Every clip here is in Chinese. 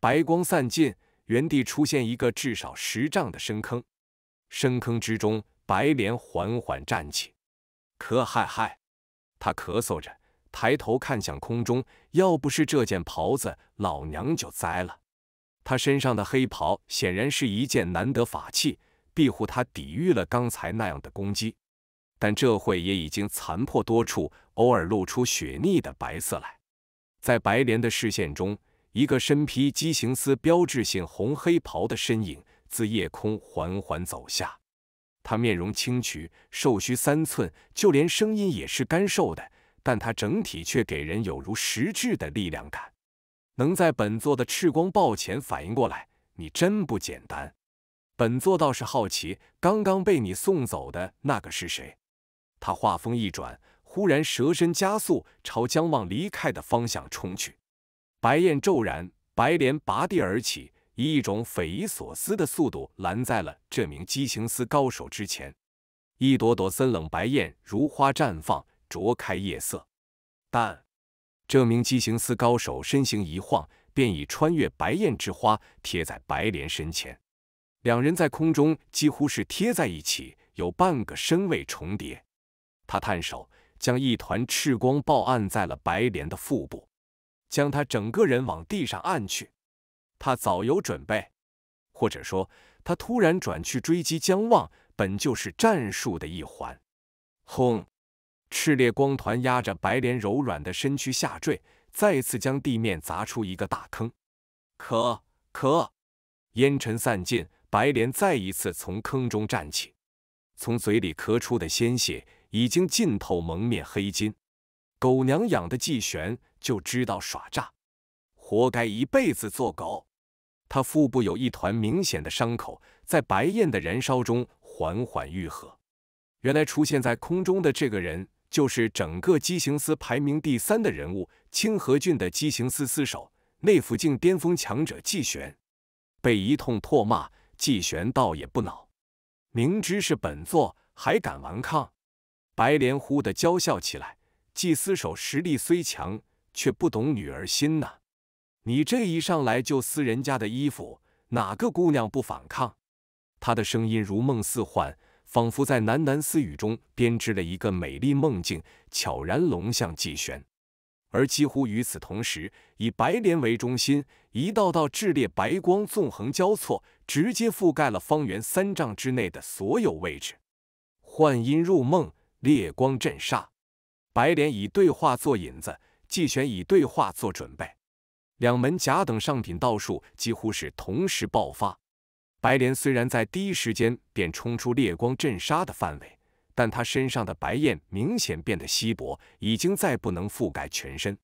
白光散尽，原地出现一个至少十丈的深坑。深坑之中，白莲缓缓站起。咳咳咳，他咳嗽着，抬头看向空中。要不是这件袍子，老娘就栽了。他身上的黑袍显然是一件难得法器，庇护他抵御了刚才那样的攻击。但这会也已经残破多处，偶尔露出雪腻的白色来。在白莲的视线中。一个身披畸形丝标志性红黑袍的身影自夜空缓缓走下，他面容清癯，瘦削三寸，就连声音也是干瘦的，但他整体却给人有如实质的力量感。能在本座的赤光暴前反应过来，你真不简单。本座倒是好奇，刚刚被你送走的那个是谁？他话锋一转，忽然蛇身加速朝姜望离开的方向冲去。白燕骤然，白莲拔地而起，以一种匪夷所思的速度拦在了这名机刑司高手之前。一朵朵森冷白燕如花绽放，灼开夜色。但这名机刑司高手身形一晃，便已穿越白燕之花，贴在白莲身前。两人在空中几乎是贴在一起，有半个身位重叠。他探手将一团赤光暴按在了白莲的腹部。将他整个人往地上按去，他早有准备，或者说，他突然转去追击姜望，本就是战术的一环。轰！炽烈光团压着白莲柔软的身躯下坠，再次将地面砸出一个大坑。咳咳，烟尘散尽，白莲再一次从坑中站起，从嘴里咳出的鲜血已经浸透蒙面黑金。狗娘养的季玄就知道耍诈，活该一辈子做狗。他腹部有一团明显的伤口，在白焰的燃烧中缓缓愈合。原来出现在空中的这个人，就是整个畸形司排名第三的人物，清河郡的畸形司司手、内府境巅峰强者季玄。被一通唾骂，季玄倒也不恼，明知是本座还敢顽抗。白莲忽地娇笑起来。祭司手实力虽强，却不懂女儿心呐！你这一上来就撕人家的衣服，哪个姑娘不反抗？他的声音如梦似幻，仿佛在喃喃私语中编织了一个美丽梦境，悄然笼向季玄。而几乎与此同时，以白莲为中心，一道道炽烈白光纵横交错，直接覆盖了方圆三丈之内的所有位置。幻音入梦，烈光震煞。白莲以对话做引子，季玄以对话做准备，两门甲等上品道术几乎是同时爆发。白莲虽然在第一时间便冲出烈光镇杀的范围，但他身上的白焰明显变得稀薄，已经再不能覆盖全身，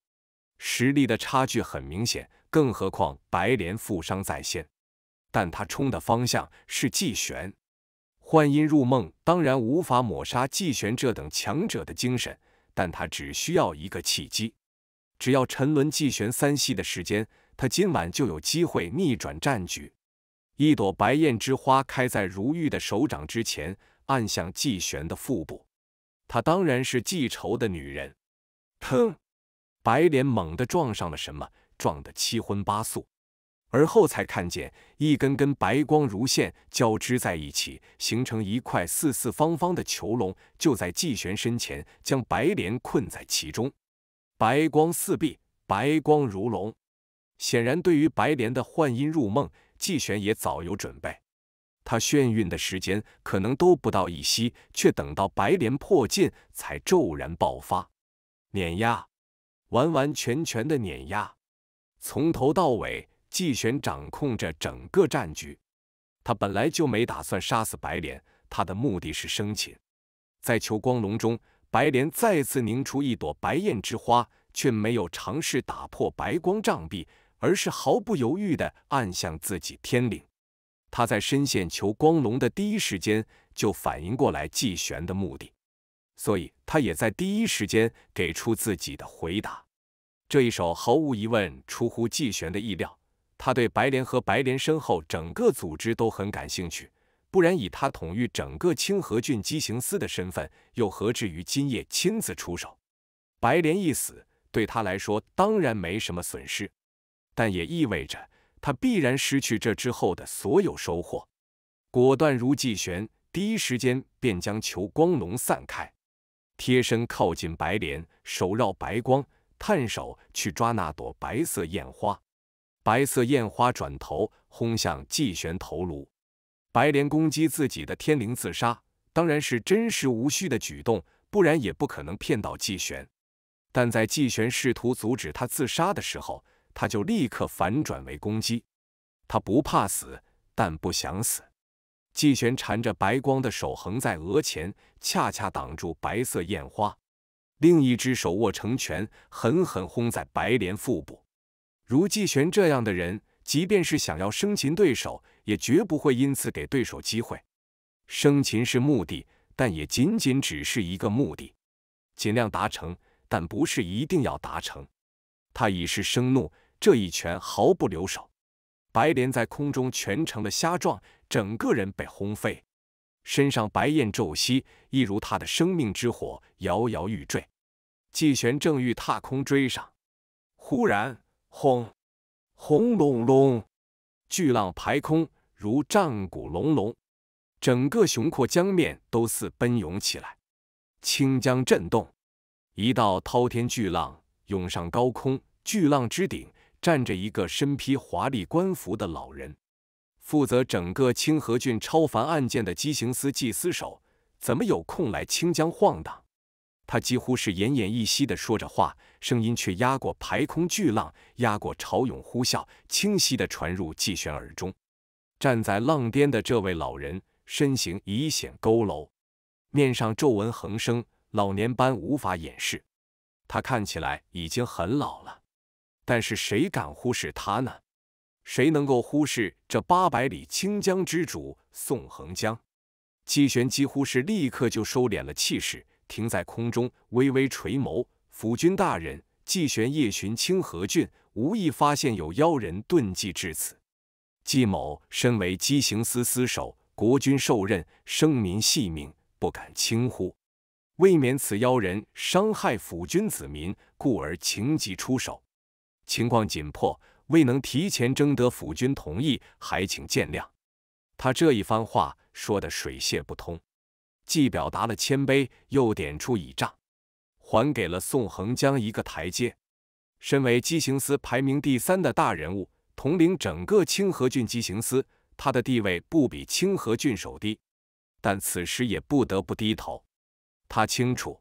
实力的差距很明显。更何况白莲负伤在先，但他冲的方向是季玄，幻音入梦当然无法抹杀季玄这等强者的精神。但他只需要一个契机，只要沉沦季玄三息的时间，他今晚就有机会逆转战局。一朵白燕之花开在如玉的手掌之前，按向季玄的腹部。她当然是记仇的女人。砰！白莲猛地撞上了什么，撞得七荤八素。而后才看见一根根白光如线交织在一起，形成一块四四方方的囚笼，就在季玄身前，将白莲困在其中。白光四壁，白光如龙。显然，对于白莲的幻音入梦，季玄也早有准备。他眩晕的时间可能都不到一息，却等到白莲破尽才骤然爆发，碾压，完完全全的碾压，从头到尾。季玄掌控着整个战局，他本来就没打算杀死白莲，他的目的是生擒。在囚光笼中，白莲再次凝出一朵白焰之花，却没有尝试打破白光障壁，而是毫不犹豫地按向自己天灵。他在深陷囚光笼的第一时间就反应过来季玄的目的，所以他也在第一时间给出自己的回答。这一手毫无疑问出乎季玄的意料。他对白莲和白莲身后整个组织都很感兴趣，不然以他统御整个清河郡姬行司的身份，又何至于今夜亲自出手？白莲一死，对他来说当然没什么损失，但也意味着他必然失去这之后的所有收获。果断如纪玄，第一时间便将囚光笼散开，贴身靠近白莲，手绕白光，探手去抓那朵白色艳花。白色烟花转头轰向季玄头颅，白莲攻击自己的天灵自杀，当然是真实无虚的举动，不然也不可能骗到季玄。但在季玄试图阻止他自杀的时候，他就立刻反转为攻击。他不怕死，但不想死。季玄缠着白光的手横在额前，恰恰挡住白色烟花，另一只手握成拳，狠狠轰在白莲腹部。如季玄这样的人，即便是想要生擒对手，也绝不会因此给对手机会。生擒是目的，但也仅仅只是一个目的，尽量达成，但不是一定要达成。他已是生怒，这一拳毫不留手。白莲在空中全成了虾状，整个人被轰飞，身上白焰骤熄，一如他的生命之火摇摇欲坠。季玄正欲踏空追上，忽然。轰！轰隆隆，巨浪排空，如战鼓隆隆，整个雄阔江面都似奔涌起来。清江震动，一道滔天巨浪涌上高空，巨浪之顶站着一个身披华丽官服的老人，负责整个清河郡超凡案件的畸刑司祭司手，怎么有空来清江晃荡？他几乎是奄奄一息地说着话，声音却压过排空巨浪，压过潮涌呼啸，清晰地传入季玄耳中。站在浪巅的这位老人身形已显佝偻，面上皱纹横生，老年般无法掩饰。他看起来已经很老了，但是谁敢忽视他呢？谁能够忽视这八百里清江之主宋恒江？季玄几乎是立刻就收敛了气势。停在空中，微微垂眸。府君大人，季玄夜巡清河郡，无意发现有妖人遁迹至此。季某身为畸形司司守，国君受任，生民性命，不敢轻忽。为免此妖人伤害府君子民，故而情急出手。情况紧迫，未能提前征得府君同意，还请见谅。他这一番话说得水泄不通。既表达了谦卑，又点出倚仗，还给了宋恒江一个台阶。身为机刑司排名第三的大人物，统领整个清河郡机刑司，他的地位不比清河郡守低，但此时也不得不低头。他清楚，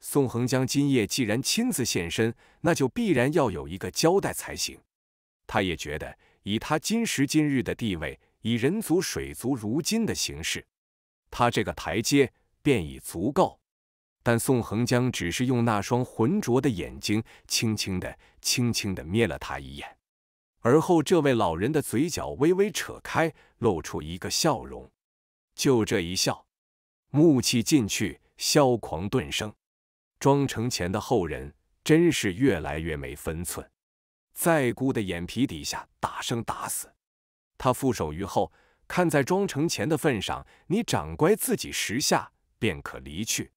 宋恒江今夜既然亲自现身，那就必然要有一个交代才行。他也觉得，以他今时今日的地位，以人族水族如今的形势。他这个台阶便已足够，但宋恒江只是用那双浑浊的眼睛，轻轻的、轻轻的瞥了他一眼，而后这位老人的嘴角微微扯开，露出一个笑容。就这一笑，怒气尽去，萧狂顿生。庄城前的后人真是越来越没分寸，在姑的眼皮底下打生打死。他负手于后。看在庄成前的份上，你掌乖自己十下，便可离去。